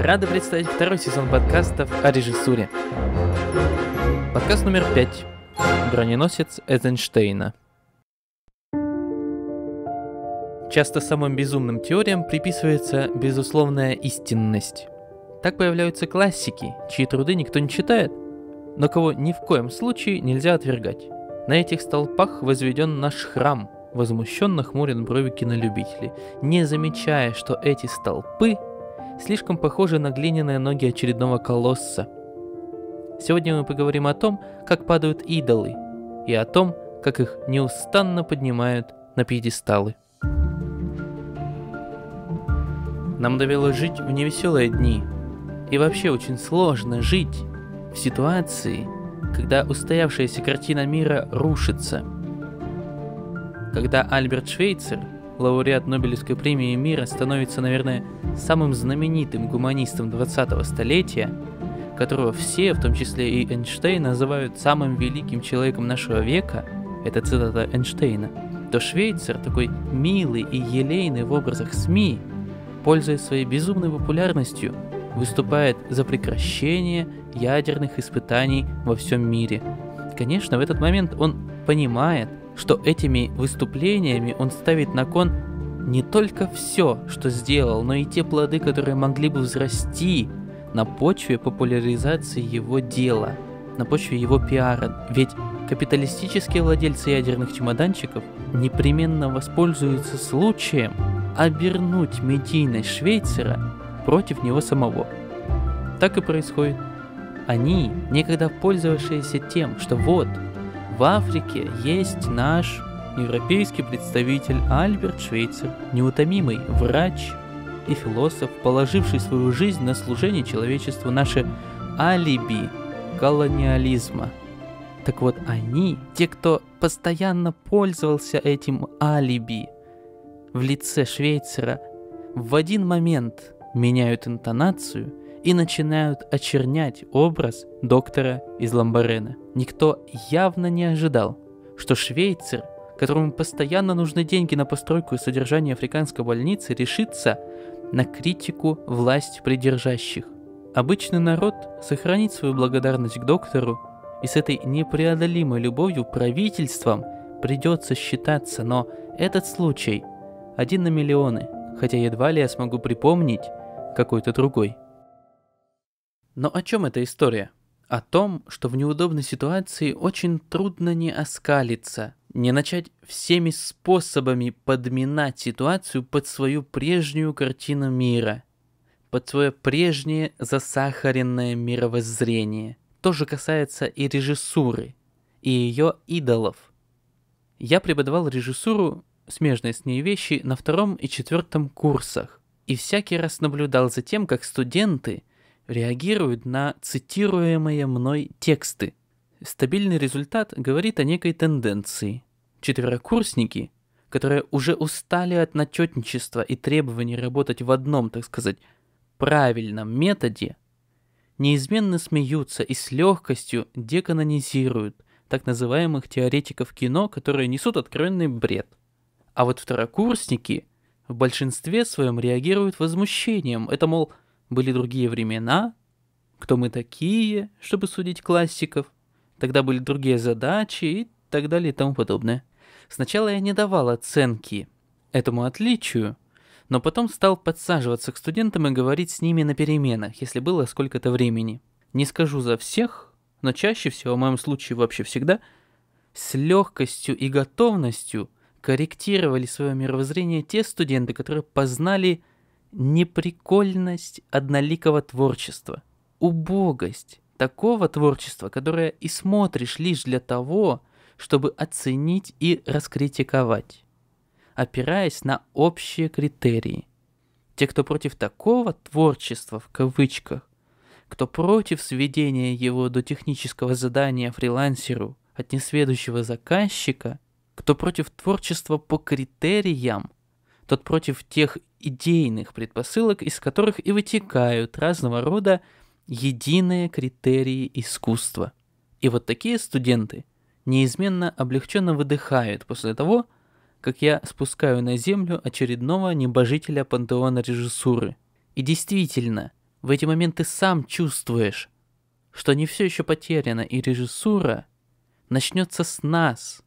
Рада представить второй сезон подкастов о режиссуре. Подкаст номер пять. Броненосец Эйзенштейна. Часто самым безумным теориям приписывается безусловная истинность. Так появляются классики, чьи труды никто не читает, но кого ни в коем случае нельзя отвергать. На этих столпах возведен наш храм, возмущенно хмурят брови кинолюбителей, не замечая, что эти столпы слишком похожи на глиняные ноги очередного колосса. Сегодня мы поговорим о том, как падают идолы, и о том, как их неустанно поднимают на пьедесталы. Нам довелось жить в невеселые дни, и вообще очень сложно жить в ситуации, когда устоявшаяся картина мира рушится. Когда Альберт Швейцер лауреат Нобелевской премии мира, становится, наверное, самым знаменитым гуманистом 20-го столетия, которого все, в том числе и Эйнштейн, называют самым великим человеком нашего века, это цитата Эйнштейна, то швейцар, такой милый и елейный в образах СМИ, пользуясь своей безумной популярностью, выступает за прекращение ядерных испытаний во всем мире. Конечно, в этот момент он понимает, что этими выступлениями он ставит на кон не только все, что сделал, но и те плоды, которые могли бы взрасти на почве популяризации его дела, на почве его пиара. Ведь капиталистические владельцы ядерных чемоданчиков непременно воспользуются случаем обернуть медийность Швейцера против него самого. Так и происходит. Они, некогда пользовавшиеся тем, что вот, в Африке есть наш европейский представитель Альберт Швейцер, неутомимый врач и философ, положивший свою жизнь на служение человечеству наше алиби колониализма. Так вот, они, те, кто постоянно пользовался этим алиби в лице Швейцера, в один момент меняют интонацию и начинают очернять образ доктора из Ламбарена. Никто явно не ожидал, что швейцар, которому постоянно нужны деньги на постройку и содержание африканской больницы, решится на критику власть придержащих. Обычный народ сохранит свою благодарность к доктору, и с этой непреодолимой любовью правительством придется считаться, но этот случай один на миллионы, хотя едва ли я смогу припомнить какой-то другой. Но о чем эта история? О том, что в неудобной ситуации очень трудно не оскалиться, не начать всеми способами подминать ситуацию под свою прежнюю картину мира, под свое прежнее засахаренное мировоззрение. То же касается и режиссуры, и ее идолов. Я преподавал режиссуру, смежные с ней вещи, на втором и четвертом курсах, и всякий раз наблюдал за тем, как студенты – реагируют на цитируемые мной тексты. Стабильный результат говорит о некой тенденции. Четверокурсники, которые уже устали от начетничества и требований работать в одном, так сказать, правильном методе, неизменно смеются и с легкостью деканонизируют так называемых теоретиков кино, которые несут откровенный бред. А вот второкурсники в большинстве своем реагируют возмущением. Это, мол, были другие времена, кто мы такие, чтобы судить классиков, тогда были другие задачи и так далее и тому подобное. Сначала я не давал оценки этому отличию, но потом стал подсаживаться к студентам и говорить с ними на переменах, если было сколько-то времени. Не скажу за всех, но чаще всего, в моем случае вообще всегда, с легкостью и готовностью корректировали свое мировоззрение те студенты, которые познали неприкольность одноликого творчества, убогость такого творчества, которое и смотришь лишь для того, чтобы оценить и раскритиковать, опираясь на общие критерии. Те, кто против такого творчества в кавычках, кто против сведения его до технического задания фрилансеру от несведущего заказчика, кто против творчества по критериям, тот против тех идейных предпосылок, из которых и вытекают разного рода единые критерии искусства. И вот такие студенты неизменно облегченно выдыхают после того, как я спускаю на землю очередного небожителя пантеона режиссуры. И действительно, в эти моменты сам чувствуешь, что не все еще потеряно, и режиссура начнется с нас,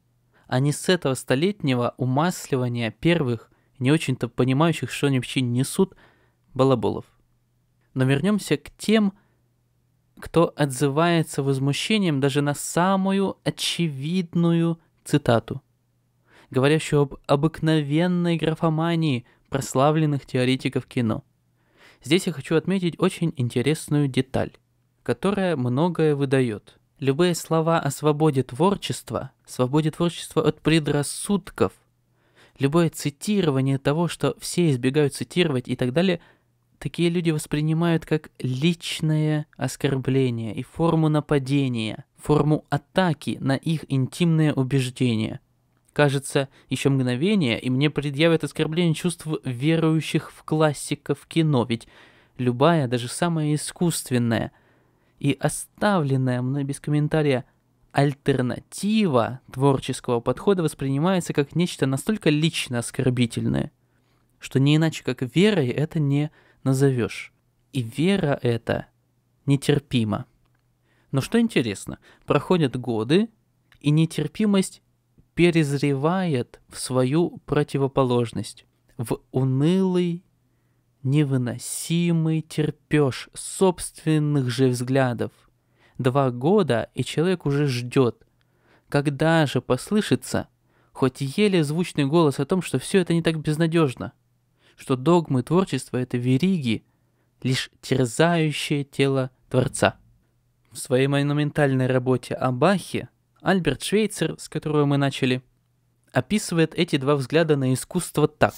а не с этого столетнего умасливания первых не очень-то понимающих, что они вообще несут, балаболов. Но вернемся к тем, кто отзывается возмущением даже на самую очевидную цитату, говорящую об обыкновенной графомании прославленных теоретиков кино. Здесь я хочу отметить очень интересную деталь, которая многое выдает. Любые слова о свободе творчества, свободе творчества от предрассудков, любое цитирование того, что все избегают цитировать и так далее, такие люди воспринимают как личное оскорбление и форму нападения, форму атаки на их интимное убеждение. Кажется, еще мгновение, и мне предъявят оскорбление чувств верующих в классиков кино, ведь любая, даже самая искусственная и оставленная мной без комментария альтернатива творческого подхода воспринимается как нечто настолько лично оскорбительное, что не иначе как верой это не назовешь. И вера эта нетерпима. Но что интересно, проходят годы, и нетерпимость перезревает в свою противоположность, в унылый, невыносимый терпеж собственных же взглядов, Два года, и человек уже ждет. Когда же послышится, хоть еле звучный голос о том, что все это не так безнадежно, что догмы творчества — это вериги, лишь терзающее тело Творца. В своей монументальной работе о Бахе Альберт Швейцер, с которого мы начали, описывает эти два взгляда на искусство так.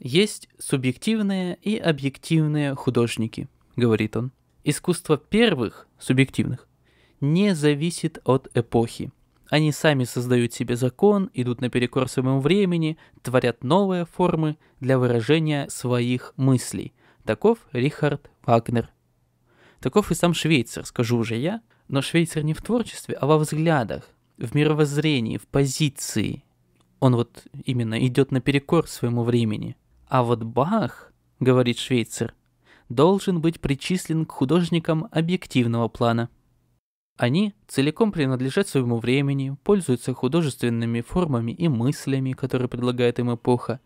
Есть субъективные и объективные художники, говорит он. Искусство первых, субъективных, не зависит от эпохи. Они сами создают себе закон, идут наперекор своему времени, творят новые формы для выражения своих мыслей. Таков Рихард Вагнер. Таков и сам Швейцар, скажу уже я. Но Швейцар не в творчестве, а во взглядах, в мировоззрении, в позиции. Он вот именно идет наперекор своему времени. А вот Бах, говорит Швейцар, должен быть причислен к художникам объективного плана – они целиком принадлежат своему времени, пользуются художественными формами и мыслями, которые предлагает им эпоха,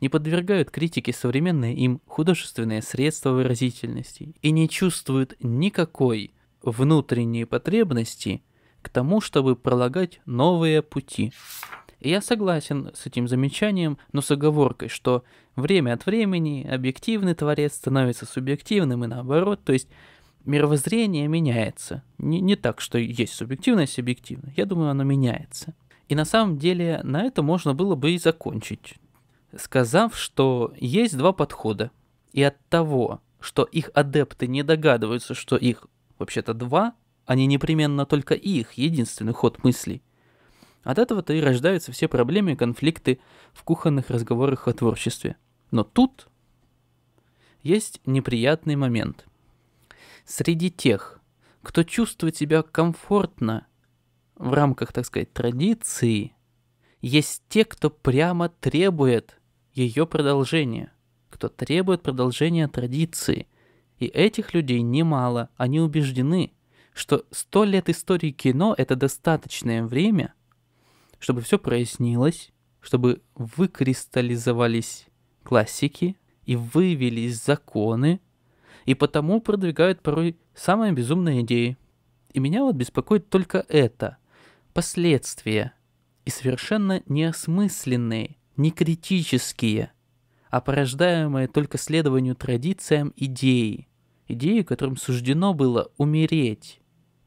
не подвергают критике современные им художественные средства выразительности и не чувствуют никакой внутренней потребности к тому, чтобы пролагать новые пути. И я согласен с этим замечанием, но с оговоркой, что время от времени объективный творец становится субъективным и наоборот, то есть мировоззрение меняется. Не, не так, что есть субъективное и субъективное. Я думаю, оно меняется. И на самом деле на это можно было бы и закончить, сказав, что есть два подхода. И от того, что их адепты не догадываются, что их вообще-то два, они непременно только их, единственный ход мыслей. От этого-то и рождаются все проблемы и конфликты в кухонных разговорах о творчестве. Но тут есть неприятный момент – среди тех, кто чувствует себя комфортно в рамках, так сказать, традиции, есть те, кто прямо требует ее продолжения, кто требует продолжения традиции. И этих людей немало, они убеждены, что сто лет истории кино — это достаточное время, чтобы все прояснилось, чтобы выкристаллизовались классики и выявились законы, и потому продвигают порой самые безумные идеи. И меня вот беспокоит только это. Последствия. И совершенно неосмысленные, не критические, а порождаемые только следованию традициям идеи. Идеи, которым суждено было умереть.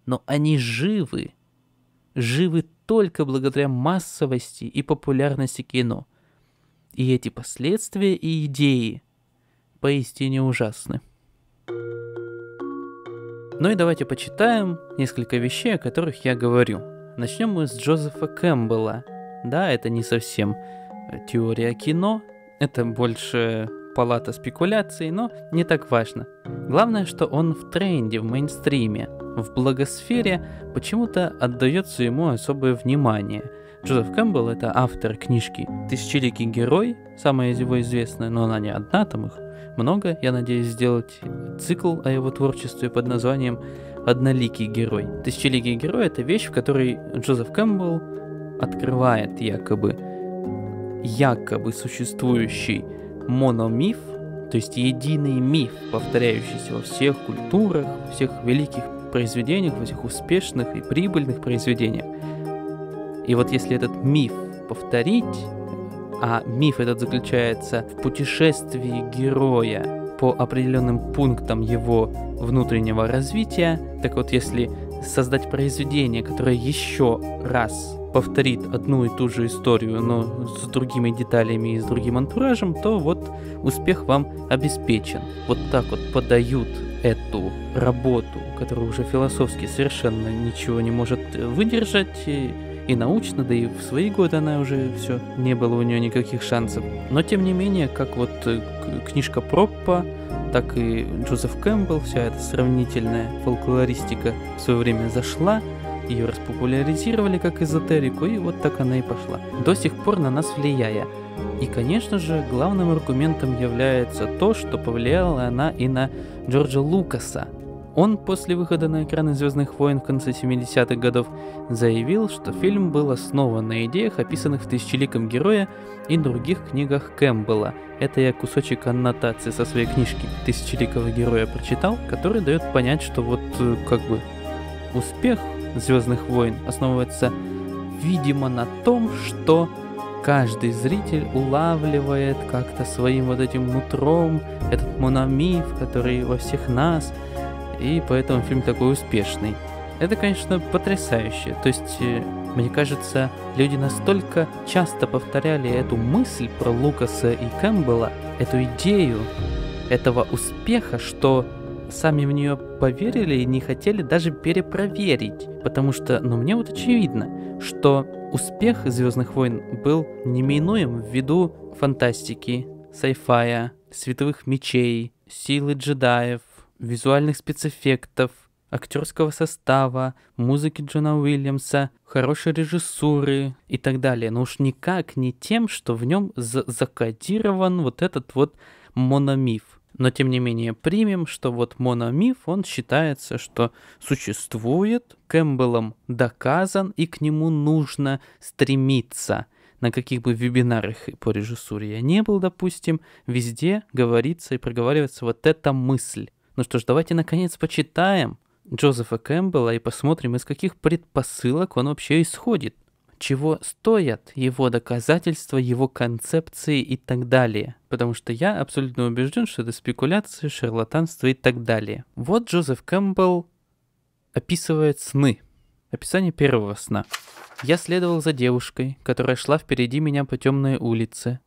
Но они живы. Живы только благодаря массовости и популярности кино. И эти последствия и идеи поистине ужасны. Ну и давайте почитаем несколько вещей, о которых я говорю. Начнем мы с Джозефа Кэмпбелла. Да, это не совсем э, теория кино, это больше палата спекуляций, но не так важно. Главное, что он в тренде, в мейнстриме. В благосфере почему-то отдается ему особое внимание. Джозеф Кэмпбелл — это автор книжки «Тысячеликий герой», самая его известная, но она не одна, там их много, я надеюсь сделать цикл о его творчестве под названием «Одноликий герой». «Тысячеликий герой» — это вещь, в которой Джозеф Кэмпбелл открывает якобы, якобы существующий мономиф, то есть единый миф, повторяющийся во всех культурах, во всех великих произведениях, во всех успешных и прибыльных произведениях. И вот если этот миф повторить, а миф этот заключается в путешествии героя по определенным пунктам его внутреннего развития. Так вот, если создать произведение, которое еще раз повторит одну и ту же историю, но с другими деталями и с другим антуражем, то вот успех вам обеспечен. Вот так вот подают эту работу, которая уже философски совершенно ничего не может выдержать, и научно, да и в свои годы она уже все, не было у нее никаких шансов. Но тем не менее, как вот э, книжка Проппа, так и Джозеф Кэмпбелл, вся эта сравнительная фолклористика в свое время зашла, ее распопуляризировали как эзотерику, и вот так она и пошла, до сих пор на нас влияя. И, конечно же, главным аргументом является то, что повлияла она и на Джорджа Лукаса, он после выхода на экраны «Звездных войн» в конце 70-х годов заявил, что фильм был основан на идеях, описанных в «Тысячеликом героя» и других книгах Кэмпбелла. Это я кусочек аннотации со своей книжки «Тысячеликого героя» прочитал, который дает понять, что вот э, как бы успех «Звездных войн» основывается, видимо, на том, что каждый зритель улавливает как-то своим вот этим нутром этот мономиф, который во всех нас – и поэтому фильм такой успешный. Это, конечно, потрясающе. То есть, э, мне кажется, люди настолько часто повторяли эту мысль про Лукаса и Кэмпбелла, эту идею этого успеха, что сами в нее поверили и не хотели даже перепроверить. Потому что, ну мне вот очевидно, что успех Звездных войн был неминуем ввиду фантастики, сайфая, световых мечей, силы джедаев, визуальных спецэффектов, актерского состава, музыки Джона Уильямса, хорошей режиссуры и так далее. Но уж никак не тем, что в нем за- закодирован вот этот вот мономиф. Но тем не менее примем, что вот мономиф, он считается, что существует, Кэмпбеллом доказан и к нему нужно стремиться – на каких бы вебинарах по режиссуре я не был, допустим, везде говорится и проговаривается вот эта мысль. Ну что ж, давайте наконец почитаем Джозефа Кэмпбелла и посмотрим, из каких предпосылок он вообще исходит, чего стоят его доказательства, его концепции и так далее. Потому что я абсолютно убежден, что это спекуляции, шарлатанство и так далее. Вот Джозеф Кэмпбелл описывает сны. Описание первого сна. Я следовал за девушкой, которая шла впереди меня по темной улице.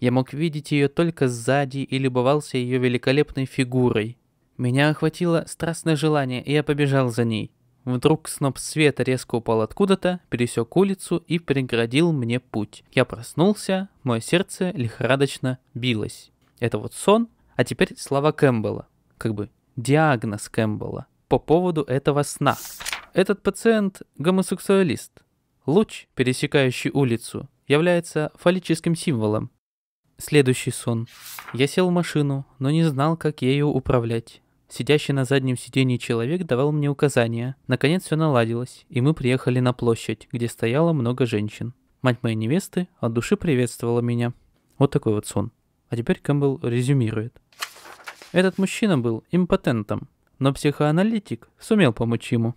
Я мог видеть ее только сзади и любовался ее великолепной фигурой, меня охватило страстное желание, и я побежал за ней. Вдруг сноп света резко упал откуда-то, пересек улицу и преградил мне путь. Я проснулся, мое сердце лихорадочно билось. Это вот сон, а теперь слова Кэмпбелла. Как бы диагноз Кэмпбелла по поводу этого сна. Этот пациент гомосексуалист. Луч, пересекающий улицу, является фаллическим символом. Следующий сон. Я сел в машину, но не знал, как ею управлять. Сидящий на заднем сидении человек давал мне указания. Наконец все наладилось, и мы приехали на площадь, где стояло много женщин. Мать моей невесты от души приветствовала меня. Вот такой вот сон. А теперь Кэмпбелл резюмирует. Этот мужчина был импотентом, но психоаналитик сумел помочь ему.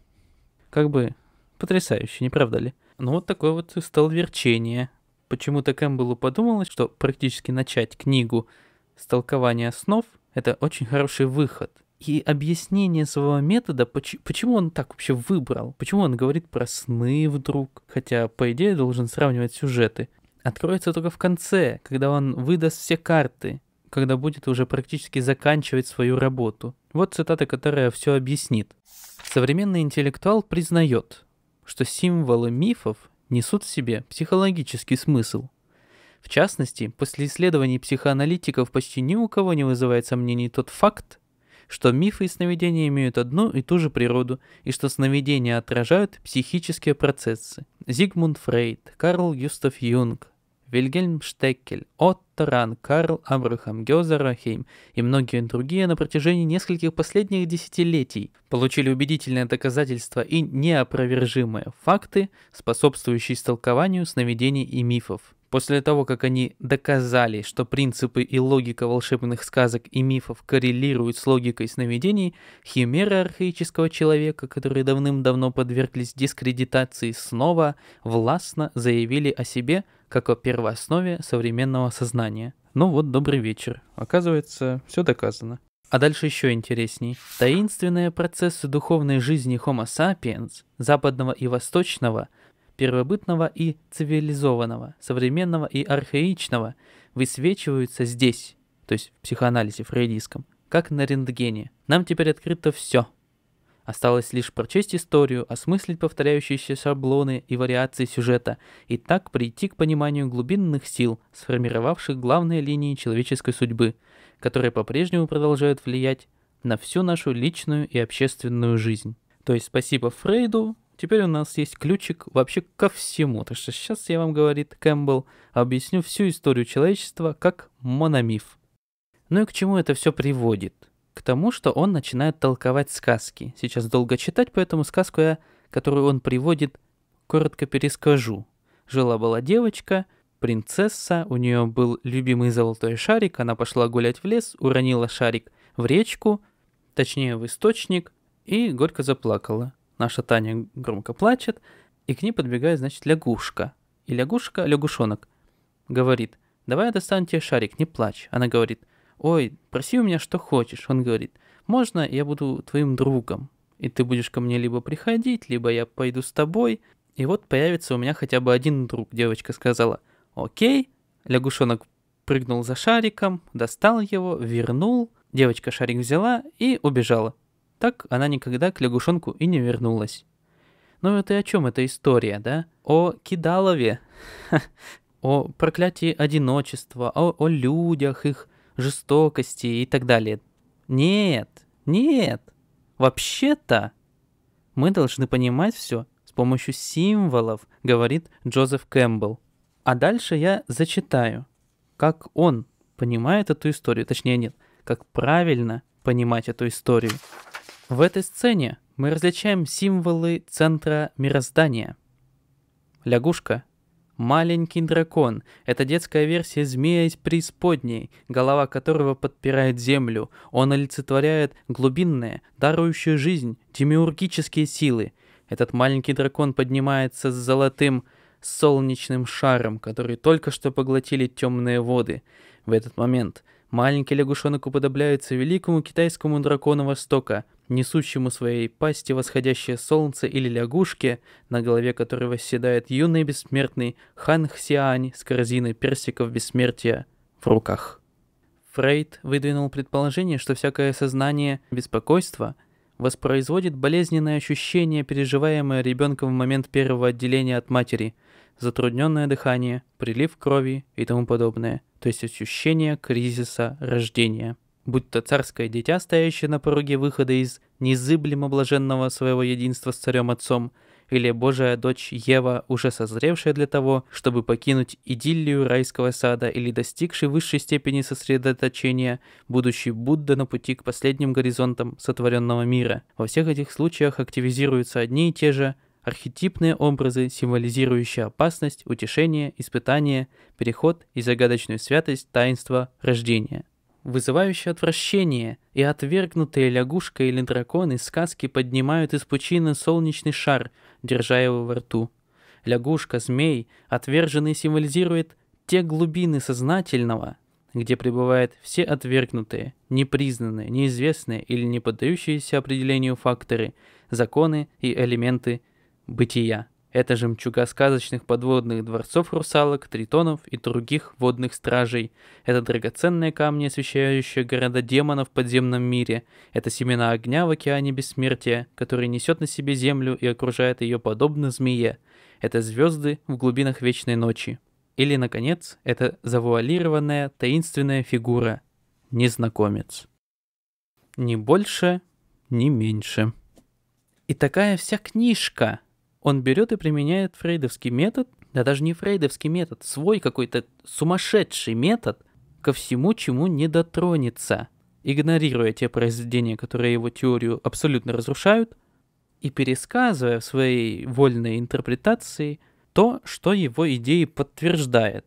Как бы потрясающе, не правда ли? Ну вот такое вот стал верчение. Почему-то Кэмпбеллу подумалось, что практически начать книгу с толкования снов – это очень хороший выход – и объяснение своего метода, почему он так вообще выбрал, почему он говорит про сны вдруг, хотя, по идее, должен сравнивать сюжеты, откроется только в конце, когда он выдаст все карты, когда будет уже практически заканчивать свою работу. Вот цитата, которая все объяснит. Современный интеллектуал признает, что символы мифов несут в себе психологический смысл. В частности, после исследований психоаналитиков почти ни у кого не вызывает сомнений тот факт, что мифы и сновидения имеют одну и ту же природу, и что сновидения отражают психические процессы. Зигмунд Фрейд, Карл Юстав Юнг, Вильгельм Штеккель, Отто Ран, Карл Абрахам, Гёза Рахейм и многие другие на протяжении нескольких последних десятилетий получили убедительное доказательство и неопровержимые факты, способствующие истолкованию сновидений и мифов. После того, как они доказали, что принципы и логика волшебных сказок и мифов коррелируют с логикой сновидений, химеры архаического человека, которые давным-давно подверглись дискредитации, снова властно заявили о себе как о первооснове современного сознания. Ну вот, добрый вечер. Оказывается, все доказано. А дальше еще интересней. Таинственные процессы духовной жизни Homo sapiens, западного и восточного – первобытного и цивилизованного, современного и архаичного высвечиваются здесь, то есть в психоанализе фрейдистском, как на рентгене. Нам теперь открыто все. Осталось лишь прочесть историю, осмыслить повторяющиеся шаблоны и вариации сюжета, и так прийти к пониманию глубинных сил, сформировавших главные линии человеческой судьбы, которые по-прежнему продолжают влиять на всю нашу личную и общественную жизнь. То есть спасибо Фрейду, Теперь у нас есть ключик вообще ко всему. Так что сейчас я вам, говорит Кэмпбелл, объясню всю историю человечества как мономиф. Ну и к чему это все приводит? К тому, что он начинает толковать сказки. Сейчас долго читать, поэтому сказку я, которую он приводит, коротко перескажу. Жила-была девочка, принцесса, у нее был любимый золотой шарик, она пошла гулять в лес, уронила шарик в речку, точнее в источник, и горько заплакала. Наша Таня громко плачет, и к ней подбегает, значит, лягушка. И лягушка, лягушонок, говорит, давай я достану тебе шарик, не плачь. Она говорит, ой, проси у меня что хочешь. Он говорит, можно я буду твоим другом, и ты будешь ко мне либо приходить, либо я пойду с тобой. И вот появится у меня хотя бы один друг, девочка сказала. Окей, лягушонок прыгнул за шариком, достал его, вернул, девочка шарик взяла и убежала. Так она никогда к лягушонку и не вернулась. Но ну, это и о чем эта история, да? О Кидалове, о проклятии одиночества, о, о людях, их жестокости и так далее. Нет, нет. Вообще-то мы должны понимать все с помощью символов, говорит Джозеф Кэмпбелл. А дальше я зачитаю, как он понимает эту историю, точнее нет, как правильно понимать эту историю. В этой сцене мы различаем символы центра мироздания. Лягушка. Маленький дракон – это детская версия змея из преисподней, голова которого подпирает землю. Он олицетворяет глубинные, дарующие жизнь, демиургические силы. Этот маленький дракон поднимается с золотым солнечным шаром, который только что поглотили темные воды. В этот момент – Маленький лягушонок уподобляется великому китайскому дракону Востока, несущему своей пасти восходящее солнце или лягушке, на голове которой восседает юный бессмертный Хан Хсиань с корзиной персиков бессмертия в руках. Фрейд выдвинул предположение, что всякое сознание беспокойства воспроизводит болезненное ощущение, переживаемое ребенком в момент первого отделения от матери – затрудненное дыхание, прилив крови и тому подобное, то есть ощущение кризиса рождения. Будь то царское дитя, стоящее на пороге выхода из незыблемо блаженного своего единства с царем отцом, или Божия дочь Ева, уже созревшая для того, чтобы покинуть идиллию райского сада или достигший высшей степени сосредоточения, будущий Будда на пути к последним горизонтам сотворенного мира. Во всех этих случаях активизируются одни и те же Архетипные образы, символизирующие опасность, утешение, испытание, переход и загадочную святость таинства рождения. Вызывающие отвращение и отвергнутые лягушка или дракон из сказки поднимают из пучины солнечный шар, держа его во рту. Лягушка, змей, отверженный символизирует те глубины сознательного, где пребывают все отвергнутые, непризнанные, неизвестные или не поддающиеся определению факторы, законы и элементы бытия. Это жемчуга сказочных подводных дворцов русалок, тритонов и других водных стражей. Это драгоценные камни, освещающие города демонов в подземном мире. Это семена огня в океане бессмертия, который несет на себе землю и окружает ее подобно змее. Это звезды в глубинах вечной ночи. Или, наконец, это завуалированная таинственная фигура – незнакомец. Ни больше, ни меньше. И такая вся книжка – он берет и применяет фрейдовский метод, да даже не фрейдовский метод, свой какой-то сумасшедший метод ко всему, чему не дотронется, игнорируя те произведения, которые его теорию абсолютно разрушают, и пересказывая в своей вольной интерпретации то, что его идеи подтверждает.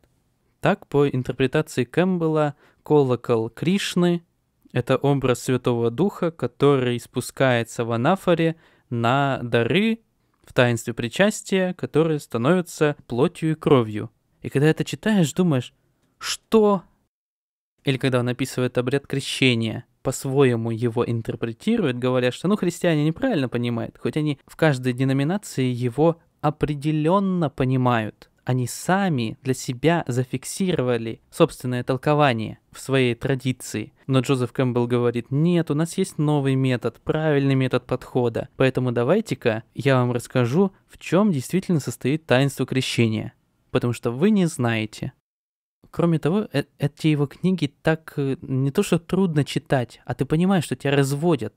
Так, по интерпретации Кэмпбелла, колокол Кришны — это образ Святого Духа, который спускается в анафоре на дары, в таинстве причастия, которые становятся плотью и кровью. И когда это читаешь, думаешь, что? Или когда он описывает обряд крещения, по-своему его интерпретирует, говоря, что ну христиане неправильно понимают, хоть они в каждой деноминации его определенно понимают они сами для себя зафиксировали собственное толкование в своей традиции. Но Джозеф Кэмпбелл говорит, нет, у нас есть новый метод, правильный метод подхода, поэтому давайте-ка я вам расскажу, в чем действительно состоит таинство крещения, потому что вы не знаете. Кроме того, э эти его книги так э, не то что трудно читать, а ты понимаешь, что тебя разводят.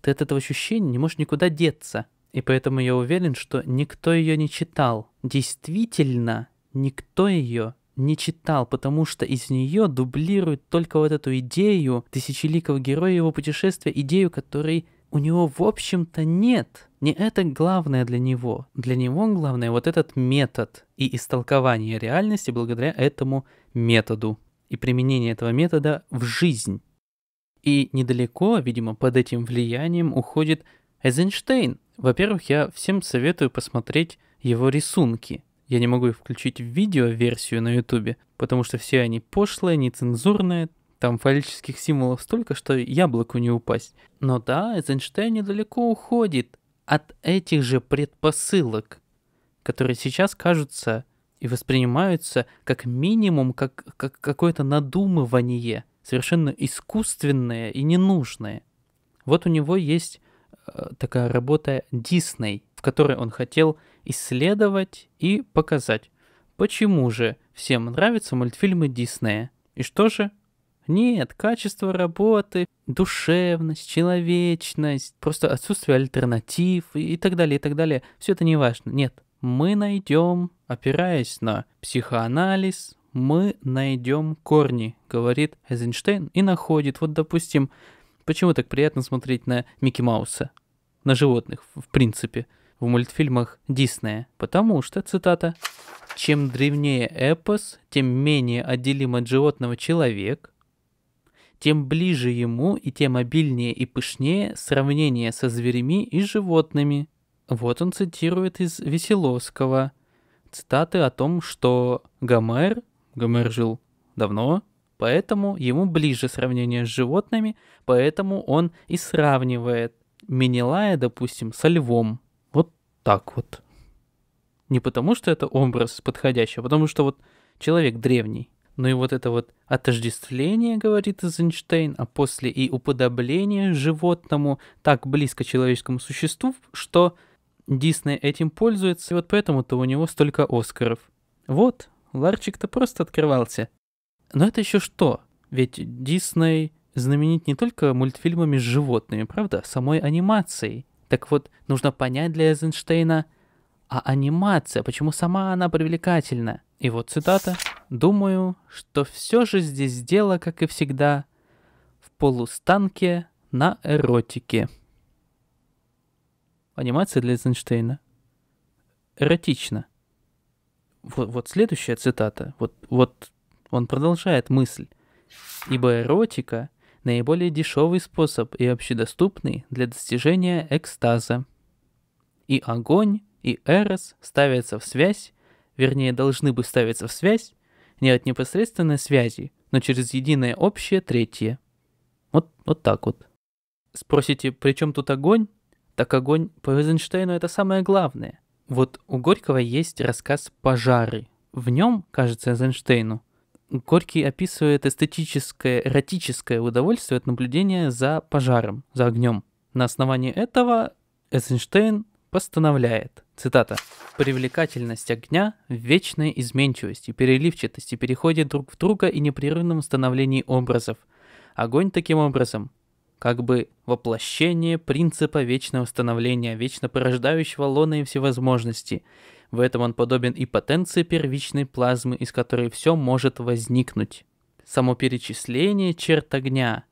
Ты от этого ощущения не можешь никуда деться. И поэтому я уверен, что никто ее не читал. Действительно, никто ее не читал, потому что из нее дублирует только вот эту идею тысячеликого героя его путешествия, идею, которой у него, в общем-то, нет. Не это главное для него. Для него главное вот этот метод и истолкование реальности благодаря этому методу и применение этого метода в жизнь. И недалеко, видимо, под этим влиянием уходит Эйзенштейн. Во-первых, я всем советую посмотреть его рисунки. Я не могу их включить в видео-версию на ютубе, потому что все они пошлые, нецензурные, там фаллических символов столько, что яблоку не упасть. Но да, Эйзенштейн недалеко уходит от этих же предпосылок, которые сейчас кажутся и воспринимаются как минимум как, как какое-то надумывание, совершенно искусственное и ненужное. Вот у него есть Э, такая работа Дисней, в которой он хотел исследовать и показать, почему же всем нравятся мультфильмы Диснея. И что же? Нет, качество работы, душевность, человечность, просто отсутствие альтернатив и, так далее, и так далее. Все это не важно. Нет, мы найдем, опираясь на психоанализ, мы найдем корни, говорит Эйзенштейн, и находит. Вот, допустим, Почему так приятно смотреть на Микки Мауса? На животных, в принципе, в мультфильмах Диснея. Потому что, цитата, «Чем древнее эпос, тем менее отделим от животного человек, тем ближе ему и тем обильнее и пышнее сравнение со зверями и животными». Вот он цитирует из Веселовского. Цитаты о том, что Гомер, Гомер жил давно, поэтому ему ближе сравнение с животными, поэтому он и сравнивает Менелая, допустим, со львом. Вот так вот. Не потому, что это образ подходящий, а потому что вот человек древний. Ну и вот это вот отождествление, говорит Эйзенштейн, а после и уподобление животному так близко человеческому существу, что Дисней этим пользуется, и вот поэтому-то у него столько Оскаров. Вот, Ларчик-то просто открывался. Но это еще что? Ведь Дисней знаменит не только мультфильмами с животными, правда? Самой анимацией. Так вот, нужно понять для Эйзенштейна, а анимация, почему сама она привлекательна? И вот цитата. «Думаю, что все же здесь дело, как и всегда, в полустанке на эротике». Анимация для Эйзенштейна. Эротично. Вот, вот следующая цитата. Вот, вот он продолжает мысль. Ибо эротика – наиболее дешевый способ и общедоступный для достижения экстаза. И огонь, и эрос ставятся в связь, вернее, должны бы ставиться в связь, не от непосредственной связи, но через единое общее третье. Вот, вот так вот. Спросите, при чем тут огонь? Так огонь по Эйзенштейну это самое главное. Вот у Горького есть рассказ «Пожары». В нем, кажется Эйзенштейну, Горький описывает эстетическое, эротическое удовольствие от наблюдения за пожаром, за огнем. На основании этого Эйзенштейн постановляет, цитата, «Привлекательность огня в вечной изменчивости, переливчатости переходе друг в друга и непрерывном становлении образов. Огонь таким образом как бы воплощение принципа вечного становления, вечно порождающего лона и всевозможности, в этом он подобен и потенции первичной плазмы, из которой все может возникнуть. Само перечисление черт огня.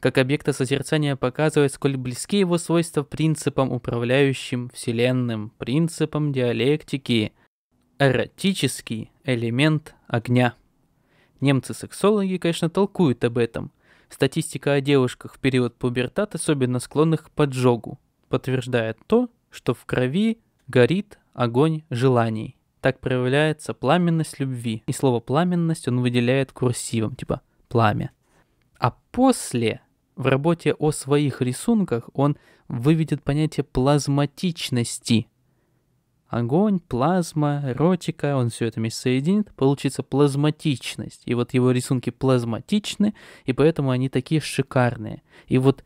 Как объекта созерцания показывает, сколь близки его свойства принципам, управляющим Вселенным, принципам диалектики. Эротический элемент огня. Немцы-сексологи, конечно, толкуют об этом. Статистика о девушках в период пубертат особенно склонных к поджогу, подтверждает то, что в крови горит огонь желаний. Так проявляется пламенность любви. И слово пламенность он выделяет курсивом, типа пламя. А после в работе о своих рисунках он выведет понятие плазматичности. Огонь, плазма, эротика, он все это вместе соединит, получится плазматичность. И вот его рисунки плазматичны, и поэтому они такие шикарные. И вот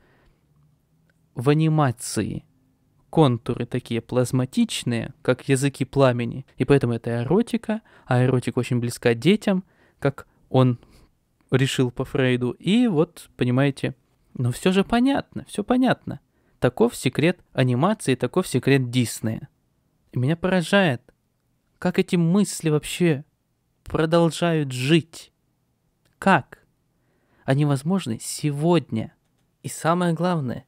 в анимации – контуры такие плазматичные, как языки пламени, и поэтому это эротика, а эротика очень близка детям, как он решил по Фрейду. И вот, понимаете, но ну все же понятно, все понятно. Таков секрет анимации, таков секрет Диснея. И меня поражает, как эти мысли вообще продолжают жить. Как? Они возможны сегодня. И самое главное,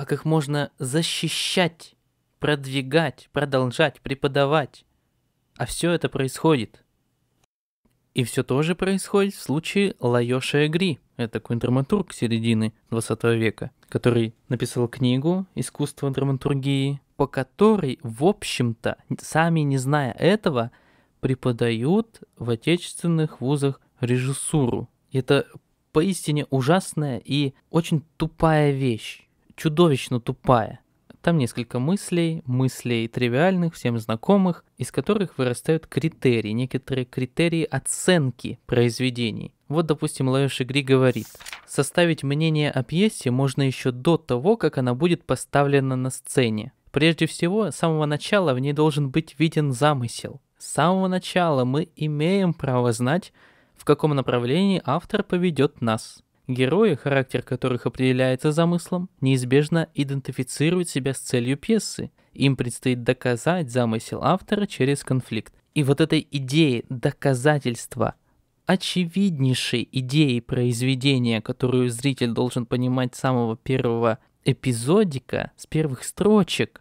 как их можно защищать, продвигать, продолжать, преподавать. А все это происходит. И все тоже происходит в случае Лайоша Эгри. Это такой драматург середины 20 века, который написал книгу «Искусство драматургии», по которой, в общем-то, сами не зная этого, преподают в отечественных вузах режиссуру. И это поистине ужасная и очень тупая вещь чудовищно тупая. Там несколько мыслей, мыслей тривиальных, всем знакомых, из которых вырастают критерии, некоторые критерии оценки произведений. Вот, допустим, Лаёш Игри говорит, составить мнение о пьесе можно еще до того, как она будет поставлена на сцене. Прежде всего, с самого начала в ней должен быть виден замысел. С самого начала мы имеем право знать, в каком направлении автор поведет нас. Герои, характер которых определяется замыслом, неизбежно идентифицируют себя с целью пьесы. Им предстоит доказать замысел автора через конфликт. И вот этой идеи доказательства очевиднейшей идеи произведения, которую зритель должен понимать с самого первого эпизодика, с первых строчек,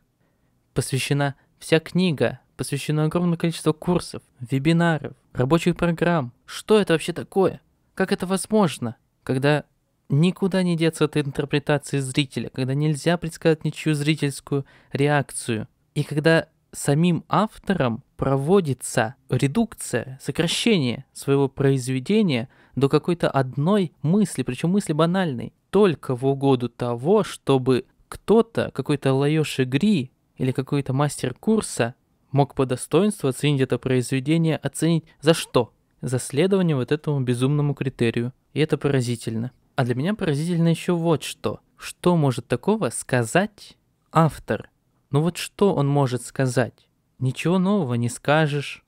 посвящена вся книга, посвящено огромное количество курсов, вебинаров, рабочих программ. Что это вообще такое? Как это возможно? когда никуда не деться от интерпретации зрителя, когда нельзя предсказать ничью зрительскую реакцию, и когда самим автором проводится редукция, сокращение своего произведения до какой-то одной мысли, причем мысли банальной, только в угоду того, чтобы кто-то, какой-то Лаёши Гри или какой-то мастер курса мог по достоинству оценить это произведение, оценить за что? За следование вот этому безумному критерию – и это поразительно. А для меня поразительно еще вот что. Что может такого сказать автор? Ну вот что он может сказать? Ничего нового не скажешь,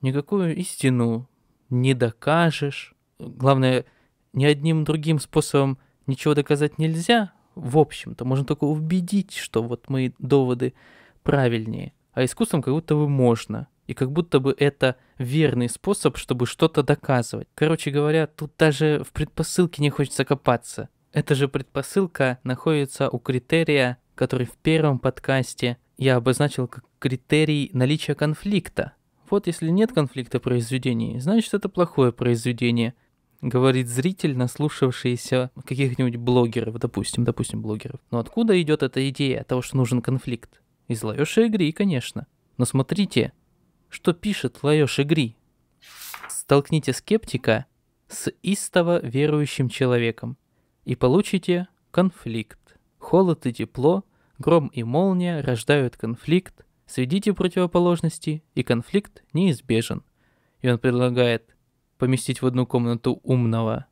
никакую истину не докажешь. Главное, ни одним другим способом ничего доказать нельзя, в общем-то. Можно только убедить, что вот мои доводы правильнее. А искусством как будто бы можно. И как будто бы это верный способ, чтобы что-то доказывать. Короче говоря, тут даже в предпосылке не хочется копаться. Эта же предпосылка находится у критерия, который в первом подкасте я обозначил как критерий наличия конфликта. Вот если нет конфликта произведений, значит это плохое произведение, говорит зритель, наслушавшийся каких-нибудь блогеров, допустим, допустим, блогеров. Но откуда идет эта идея того, что нужен конфликт? Из Лаёша Игри, конечно. Но смотрите, что пишет Лаёш Игри. Столкните скептика с истово верующим человеком и получите конфликт. Холод и тепло, гром и молния рождают конфликт, сведите противоположности, и конфликт неизбежен. И он предлагает поместить в одну комнату умного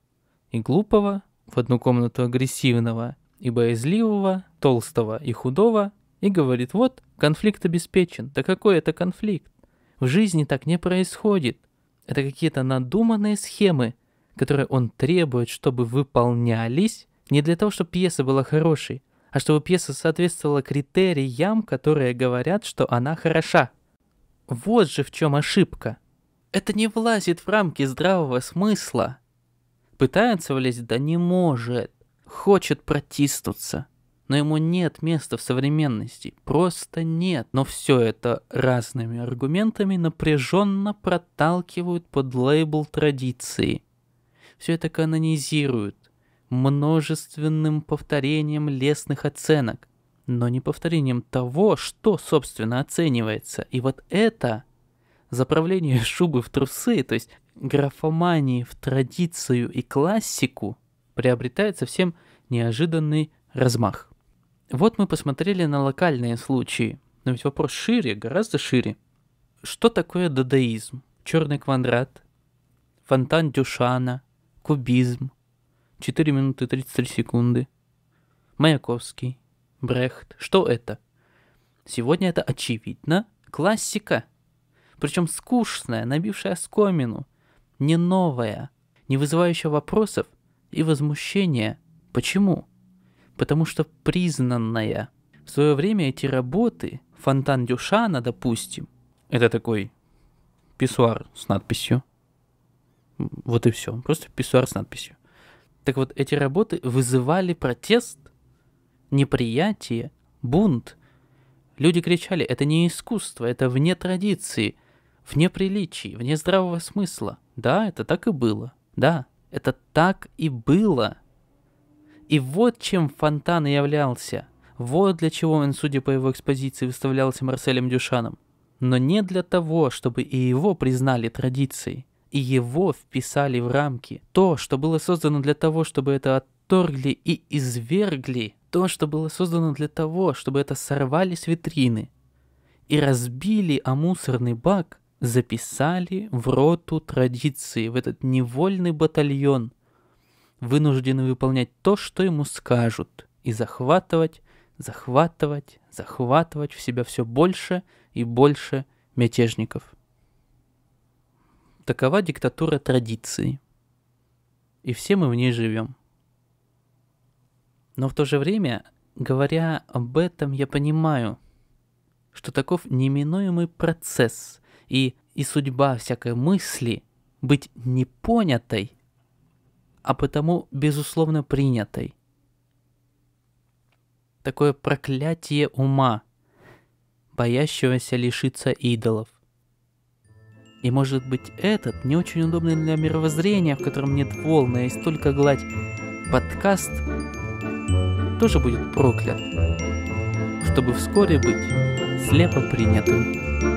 и глупого, в одну комнату агрессивного и боязливого, толстого и худого, и говорит, вот, конфликт обеспечен. Да какой это конфликт? В жизни так не происходит. Это какие-то надуманные схемы, которые он требует, чтобы выполнялись, не для того, чтобы пьеса была хорошей, а чтобы пьеса соответствовала критериям, которые говорят, что она хороша. Вот же в чем ошибка. Это не влазит в рамки здравого смысла. Пытается влезть, да не может. Хочет протиснуться но ему нет места в современности, просто нет. Но все это разными аргументами напряженно проталкивают под лейбл традиции. Все это канонизируют множественным повторением лесных оценок, но не повторением того, что, собственно, оценивается. И вот это заправление шубы в трусы, то есть графомании в традицию и классику, приобретает совсем неожиданный размах. Вот мы посмотрели на локальные случаи, но ведь вопрос шире, гораздо шире. Что такое дадаизм? Черный квадрат, фонтан Дюшана, кубизм, 4 минуты 33 секунды, Маяковский, Брехт. Что это? Сегодня это очевидно классика, причем скучная, набившая скомину, не новая, не вызывающая вопросов и возмущения. Почему? потому что признанная. В свое время эти работы, фонтан Дюшана, допустим, это такой писсуар с надписью. Вот и все. Просто писсуар с надписью. Так вот, эти работы вызывали протест, неприятие, бунт. Люди кричали, это не искусство, это вне традиции, вне приличий, вне здравого смысла. Да, это так и было. Да, это так и было. И вот чем фонтан и являлся. Вот для чего он, судя по его экспозиции, выставлялся Марселем Дюшаном. Но не для того, чтобы и его признали традицией, и его вписали в рамки. То, что было создано для того, чтобы это отторгли и извергли, то, что было создано для того, чтобы это сорвали с витрины и разбили о мусорный бак, записали в роту традиции, в этот невольный батальон – вынуждены выполнять то, что ему скажут, и захватывать, захватывать, захватывать в себя все больше и больше мятежников. Такова диктатура традиции. И все мы в ней живем. Но в то же время, говоря об этом, я понимаю, что таков неминуемый процесс и, и судьба всякой мысли быть непонятой – а потому безусловно принятой. Такое проклятие ума, боящегося лишиться идолов. И может быть этот, не очень удобный для мировоззрения, в котором нет волны, и а столько гладь, подкаст тоже будет проклят, чтобы вскоре быть слепо принятым.